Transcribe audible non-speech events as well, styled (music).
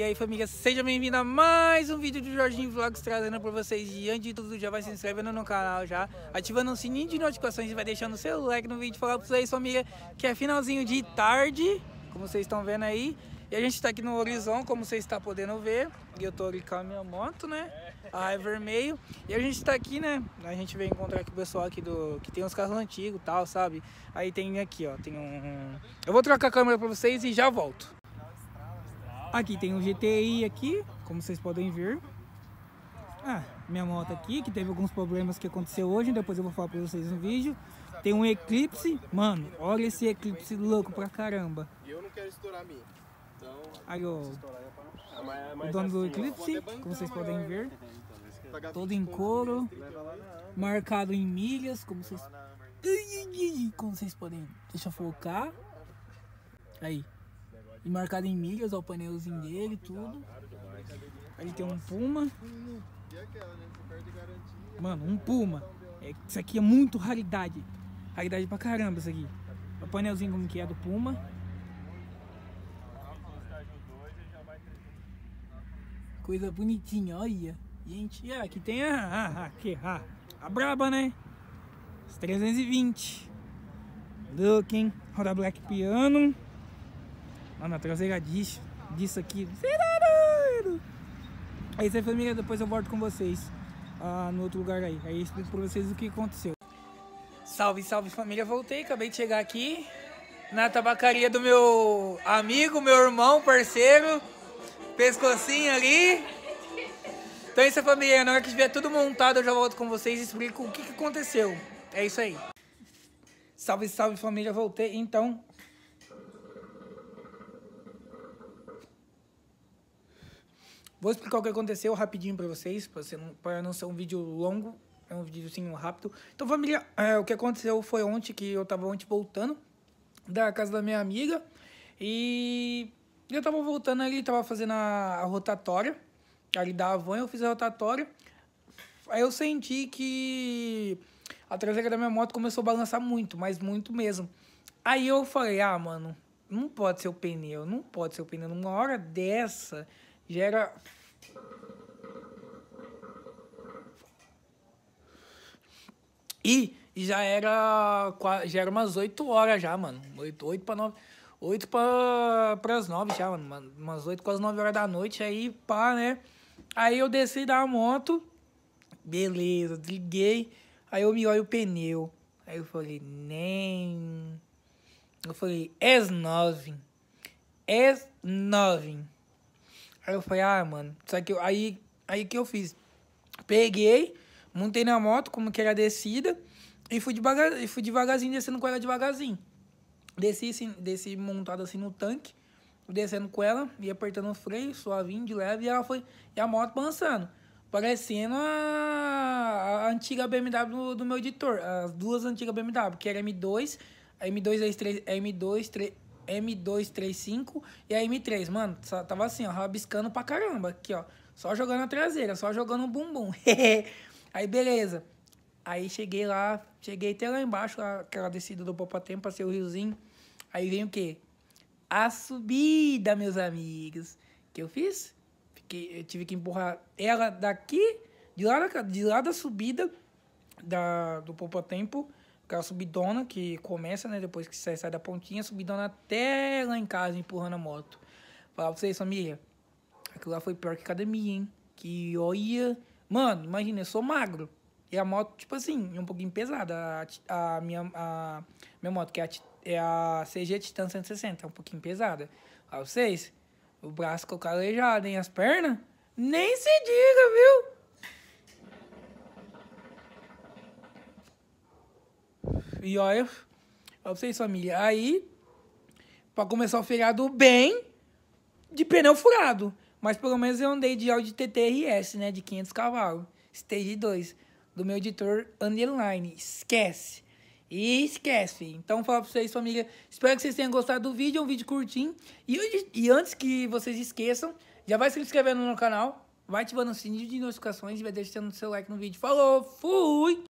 E aí família, seja bem-vindo a mais um vídeo do Jorginho Vlogs trazendo pra vocês E antes de tudo, já vai se inscrevendo no canal já Ativando o sininho de notificações e vai deixando o seu like no vídeo Falar pra vocês família, que é finalzinho de tarde Como vocês estão vendo aí E a gente tá aqui no Horizon, como vocês estão tá podendo ver E eu tô ali com a minha moto, né? A é Vermelho E a gente tá aqui, né? A gente veio encontrar aqui o pessoal aqui do... Que tem uns carros antigos e tal, sabe? Aí tem aqui, ó, tem um... Eu vou trocar a câmera pra vocês e já volto Aqui tem um GTI aqui, como vocês podem ver. Ah, minha moto aqui, que teve alguns problemas que aconteceu hoje, depois eu vou falar pra vocês no vídeo. Tem um eclipse, mano, olha esse eclipse louco pra caramba. E eu não quero estourar a minha. Então, Aí, ó, é é é o dono do assim, eclipse, como vocês podem ver, todo em couro, marcado em milhas, como vocês... Como vocês podem... Deixa eu focar. Aí e marcado em milhas, ao o paneelzinho ah, dele, tá tudo. Ali tem um Puma. Né? Mano, um Puma. É, isso aqui é muito raridade. Raridade pra caramba isso aqui. O painelzinho como que é do Puma. Coisa bonitinha, olha. Gente, é, aqui tem a, a, a, a, a braba, né? As 320. Looking, roda Black Piano lá na traseira disso, disso aqui. É isso aí, família. Depois eu volto com vocês ah, no outro lugar aí. Aí eu explico pra vocês o que aconteceu. Salve, salve, família. Voltei, acabei de chegar aqui na tabacaria do meu amigo, meu irmão, parceiro. Pescocinho ali. Então é isso aí, família. Na hora que estiver tudo montado, eu já volto com vocês e explico o que, que aconteceu. É isso aí. Salve, salve, família. Voltei. Então, Vou explicar o que aconteceu rapidinho para vocês, para não, não ser um vídeo longo, é um videozinho rápido. Então, família, é, o que aconteceu foi ontem que eu tava ontem voltando da casa da minha amiga e eu tava voltando ali, tava fazendo a, a rotatória ali da Avan, eu fiz a rotatória. Aí eu senti que a traseira da minha moto começou a balançar muito, mas muito mesmo. Aí eu falei, ah, mano, não pode ser o pneu, não pode ser o pneu. Numa hora dessa, gera e já era já era umas 8 horas já, mano. 8, 8 para 9, 8 para as 9 já, mano. Umas 8 quase 9 horas da noite aí, pá, né? Aí eu desci da moto. Beleza, desliguei. Aí eu me olho o pneu. Aí eu falei, nem. Eu falei, S9. S9. Aí eu falei, ah, mano, só que eu, aí, aí que eu fiz? Peguei, montei na moto, como que era descida, e fui, devagar, fui devagarzinho, descendo com ela devagarzinho. Desci, assim, desci montado assim no tanque, descendo com ela, e apertando o freio, suavinho, de leve, e ela foi, e a moto balançando. Parecendo a, a antiga BMW do, do, meu editor, as duas antigas BMW, que era M2, a M2 3, M2 3, M235 e a M3. Mano, tava assim, ó, rabiscando pra caramba. Aqui, ó. Só jogando a traseira, só jogando o bumbum. (laughs) aí, beleza. Aí cheguei lá, cheguei até lá embaixo, aquela descida do Popatempo, passei o riozinho. Aí vem o quê? A subida, meus amigos. que eu fiz? Fiquei, eu tive que empurrar ela daqui, de lá, da, de lá da subida da, do Popatempo aquela subidona que começa, né? Depois que você sai da pontinha, subidona até lá em casa empurrando a moto. Falar pra vocês, família, aquilo lá foi pior que academia, hein? Que olha. Mano, imagina, eu sou magro. E a moto, tipo assim, é um pouquinho pesada. A, a minha, a minha moto, que é a, é a CG Titan 160, é um pouquinho pesada. fala pra vocês, o braço ficou calejado, hein? As pernas? Nem se diga, viu? E olha, pra vocês, família. Aí, pra começar o feriado bem, de pneu furado. Mas pelo menos eu andei de Audi TTRS, né? De 500 cavalos. Stage 2. Do meu editor Underline. Esquece. E esquece. Então, fala pra vocês, família. Espero que vocês tenham gostado do vídeo. É um vídeo curtinho. E, e antes que vocês esqueçam, já vai se inscrevendo no canal. Vai ativando o sininho de notificações e vai deixando o seu like no vídeo. Falou, fui!